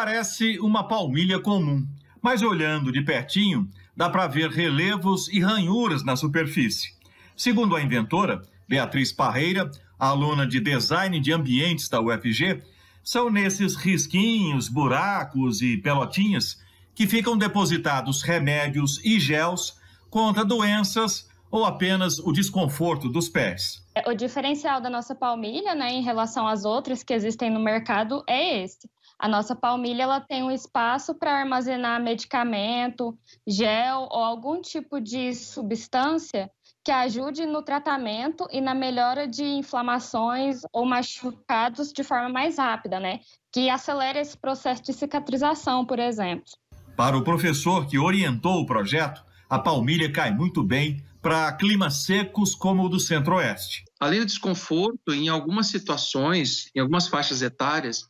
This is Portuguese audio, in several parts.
Parece uma palmilha comum, mas olhando de pertinho, dá para ver relevos e ranhuras na superfície. Segundo a inventora, Beatriz Parreira, aluna de Design de Ambientes da UFG, são nesses risquinhos, buracos e pelotinhas que ficam depositados remédios e gels contra doenças ou apenas o desconforto dos pés. É, o diferencial da nossa palmilha, né, em relação às outras que existem no mercado, é esse. A nossa palmilha ela tem um espaço para armazenar medicamento, gel ou algum tipo de substância que ajude no tratamento e na melhora de inflamações ou machucados de forma mais rápida, né? Que acelera esse processo de cicatrização, por exemplo. Para o professor que orientou o projeto, a palmilha cai muito bem para climas secos como o do Centro-Oeste. Além do desconforto, em algumas situações, em algumas faixas etárias,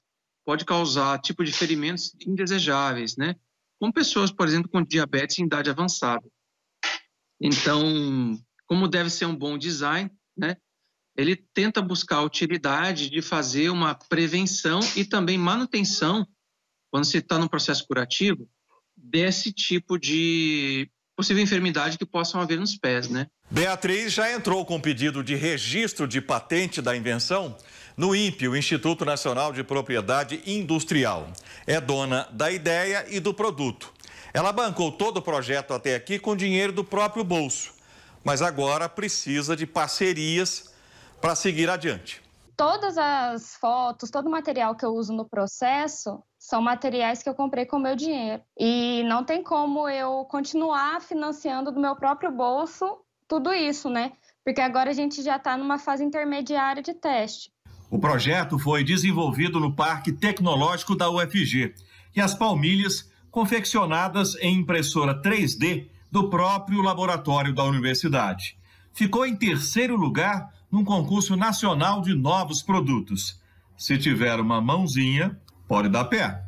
pode causar tipo de ferimentos indesejáveis, né? Como pessoas, por exemplo, com diabetes em idade avançada. Então, como deve ser um bom design, né? Ele tenta buscar a utilidade de fazer uma prevenção e também manutenção, quando se está no processo curativo, desse tipo de possível enfermidade que possam haver nos pés, né? Beatriz já entrou com pedido de registro de patente da invenção no INPE, o Instituto Nacional de Propriedade Industrial. É dona da ideia e do produto. Ela bancou todo o projeto até aqui com dinheiro do próprio bolso, mas agora precisa de parcerias para seguir adiante. Todas as fotos, todo o material que eu uso no processo são materiais que eu comprei com meu dinheiro. E não tem como eu continuar financiando do meu próprio bolso tudo isso, né? Porque agora a gente já está numa fase intermediária de teste. O projeto foi desenvolvido no Parque Tecnológico da UFG e as palmilhas confeccionadas em impressora 3D do próprio laboratório da universidade. Ficou em terceiro lugar num concurso nacional de novos produtos. Se tiver uma mãozinha, pode dar pé.